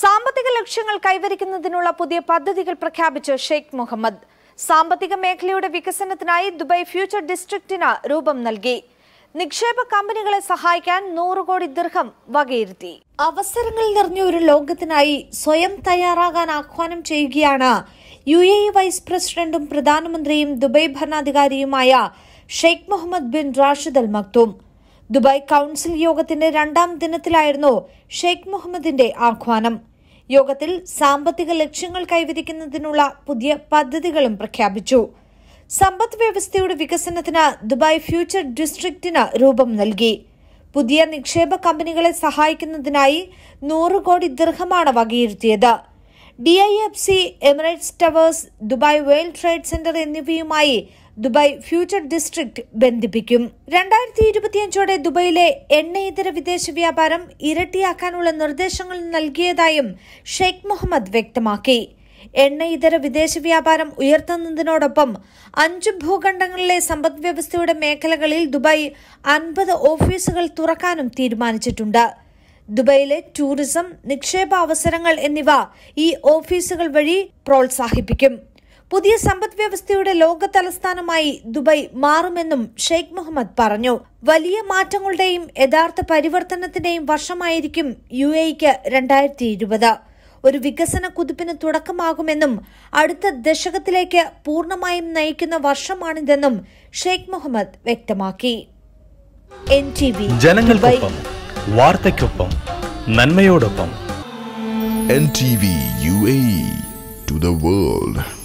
സാമ്പത്തിക ലക്ഷ്യങ്ങൾ കൈവരിക്കുന്നതിനുള്ള പുതിയ പദ്ധതികൾ പ്രഖ്യാപിച്ച് ഷെയ്ഖ് മുഹമ്മദ് സാമ്പത്തിക മേഖലയുടെ വികസനത്തിനായി ദുബായ് ഫ്യൂച്ചർ ഡിസ്ട്രിക്റ്റിന് രൂപം നൽകി നിക്ഷേപ കമ്പനികളെ സഹായിക്കാൻ നൂറ് കോടി ദീർഘം വകയിരുത്തി അവസരങ്ങൾ നിറഞ്ഞ ഒരു ലോകത്തിനായി സ്വയം തയ്യാറാകാൻ ആഹ്വാനം ചെയ്യുകയാണ് യു എ വൈസ് പ്രസിഡന്റും പ്രധാനമന്ത്രിയും ദുബായ് ഭരണാധികാരിയുമായ Sheikh Mohammed bin Rashid Al Maktoum Dubai council യോഗത്തിന്റെ രണ്ടാം ദിനത്തിലായിരുന്നു ഷെയ്ഖ് മുഹമ്മദിന്റെ ആഹ്വാനം യോഗത്തിൽ സാമ്പത്തിക ലക്ഷ്യങ്ങൾ കൈവരിക്കുന്നതിനുള്ള പുതിയ പദ്ധതികളും പ്രഖ്യാപിച്ചു സമ്പദ് വ്യവസ്ഥയുടെ വികസനത്തിന് ദുബായ് ഫ്യൂച്ചർ ഡിസ്ട്രിക്റ്റിന് രൂപം നൽകി പുതിയ നിക്ഷേപ കമ്പനികളെ സഹായിക്കുന്നതിനായി നൂറ് കോടി ദീർഘമാണ് വകയിരുത്തിയത് D I F C Emirates Towers Dubai World Trade Centre എന്നിവയുമായി ദുബായ് ഫ്യൂച്ചർ ഡിസ്ട്രിക്ട് ബന്ധിപ്പിക്കും രണ്ടായിരത്തി ഇരുപത്തിയഞ്ചോടെ ദുബായിലെ എണ്ണയിതര വിദേശ വ്യാപാരം ഇരട്ടിയാക്കാനുള്ള നിർദ്ദേശങ്ങൾ നൽകിയതായും ഷെയ്ഖ് മുഹമ്മദ് വ്യക്തമാക്കി എണ്ണ ഇതര വിദേശ വ്യാപാരം ഉയർത്തുന്നതിനോടൊപ്പം അഞ്ച് ഭൂഖണ്ഡങ്ങളിലെ സമ്പദ്വ്യവസ്ഥയുടെ മേഖലകളിൽ ദുബായ് അൻപത് ഓഫീസുകൾ തുറക്കാനും തീരുമാനിച്ചിട്ടുണ്ട് ദുബൈയിലെ ടൂറിസം നിക്ഷേപ അവസരങ്ങൾ എന്നിവ ഈ ഓഫീസുകൾ വഴി പ്രോത്സാഹിപ്പിക്കും പുതിയ സമ്പദ് വ്യവസ്ഥയുടെ ലോക തലസ്ഥാനമായി ദുബായ് മാറുമെന്നും ഷെയ്ഖ് മുഹമ്മദ് പറഞ്ഞു വലിയ മാറ്റങ്ങളുടെയും യഥാർത്ഥ പരിവർത്തനത്തിന്റെയും വർഷമായിരിക്കും യു എക്ക് രണ്ടായിരത്തി ഇരുപത് ഒരു വികസന കുതിപ്പിന് തുടക്കമാകുമെന്നും അടുത്ത ദശകത്തിലേക്ക് പൂർണ്ണമായും നയിക്കുന്ന വർഷമാണിതെന്നും ഷെയ്ഖ് മുഹമ്മദ് വ്യക്തമാക്കി എൻ ടി വി ജനങ്ങൾക്കൊപ്പം വാർത്തയ്ക്കൊപ്പം നന്മയോടൊപ്പം N T V U A to the world